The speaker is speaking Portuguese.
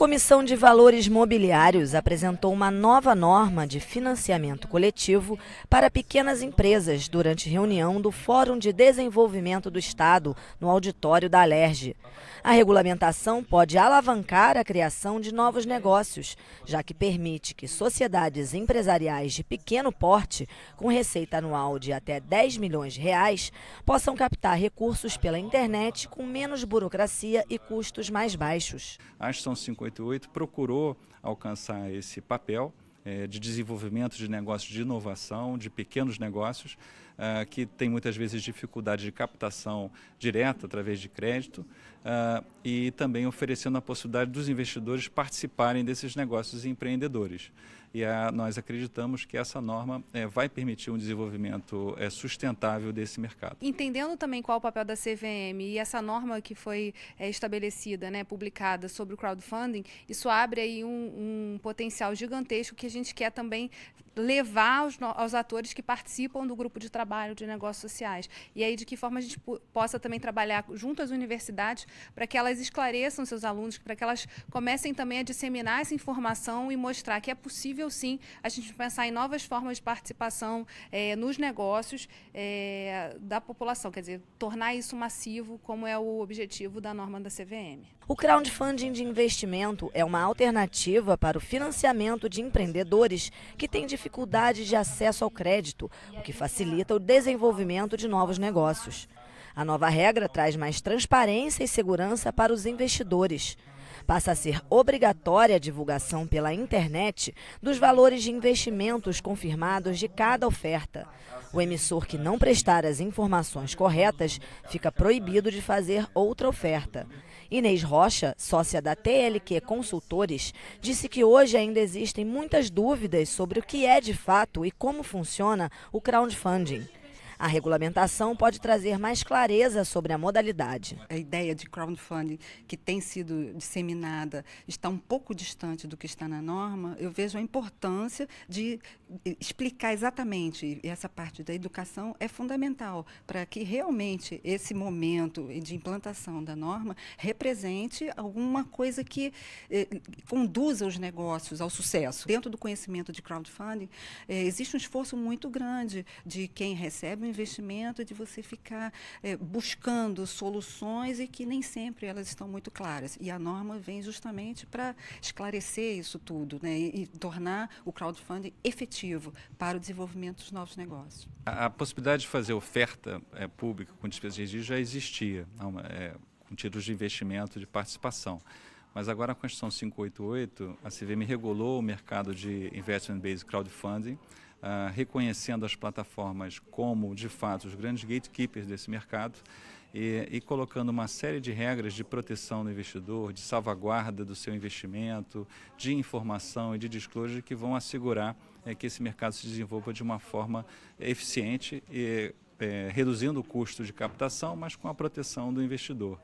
Comissão de Valores Mobiliários apresentou uma nova norma de financiamento coletivo para pequenas empresas durante reunião do Fórum de Desenvolvimento do Estado, no auditório da Alerj. A regulamentação pode alavancar a criação de novos negócios, já que permite que sociedades empresariais de pequeno porte, com receita anual de até 10 milhões de reais, possam captar recursos pela internet com menos burocracia e custos mais baixos. Acho que são 50 88 procurou alcançar esse papel eh, de desenvolvimento de negócios de inovação, de pequenos negócios, uh, que tem muitas vezes dificuldade de captação direta através de crédito uh, e também oferecendo a possibilidade dos investidores participarem desses negócios empreendedores. E a, ah, nós acreditamos que essa norma é, vai permitir um desenvolvimento é, sustentável desse mercado. Entendendo também qual o papel da CVM e essa norma que foi é, estabelecida, né, publicada sobre o crowdfunding, isso abre aí um, um potencial gigantesco que a gente quer também levar aos, aos atores que participam do grupo de trabalho trabalho, de negócios sociais. E aí, de que forma a gente possa também trabalhar junto às universidades para que elas esclareçam seus alunos, para que elas comecem também a disseminar essa informação e mostrar que é possível, sim, a gente pensar em novas formas de participação é, nos negócios é, da população. Quer dizer, tornar isso massivo, como é o objetivo da norma da CVM. O crowdfunding de investimento é uma alternativa para o financiamento de empreendedores que têm dificuldades de acesso ao crédito, o que facilita o desenvolvimento de novos negócios. A nova regra traz mais transparência e segurança para os investidores passa a ser obrigatória a divulgação pela internet dos valores de investimentos confirmados de cada oferta. O emissor que não prestar as informações corretas fica proibido de fazer outra oferta. Inês Rocha, sócia da TLQ Consultores, disse que hoje ainda existem muitas dúvidas sobre o que é de fato e como funciona o crowdfunding. A regulamentação pode trazer mais clareza sobre a modalidade. A ideia de crowdfunding que tem sido disseminada está um pouco distante do que está na norma. Eu vejo a importância de eh, explicar exatamente, e essa parte da educação é fundamental para que realmente esse momento de implantação da norma represente alguma coisa que eh, conduza os negócios ao sucesso. Dentro do conhecimento de crowdfunding, eh, existe um esforço muito grande de quem recebe investimento de você ficar é, buscando soluções e que nem sempre elas estão muito claras. E a norma vem justamente para esclarecer isso tudo né, e, e, tornar o crowdfunding efetivo para o desenvolvimento dos novos negócios. A, a possibilidade de fazer oferta é, pública com despesas de registro já existia, não, é, eh, com títulos de investimento de participação. Mas agora a Constituição 588, a CVM regulou o mercado de investment based crowdfunding, uh, reconhecendo as plataformas como, de fato, os grandes gatekeepers desse mercado e, e, colocando uma série de regras de proteção do investidor, de salvaguarda do seu investimento, de informação e de disclosure que vão assegurar é, que esse mercado se desenvolva de uma forma eficiente e é, reduzindo o custo de captação, mas com a proteção do investidor.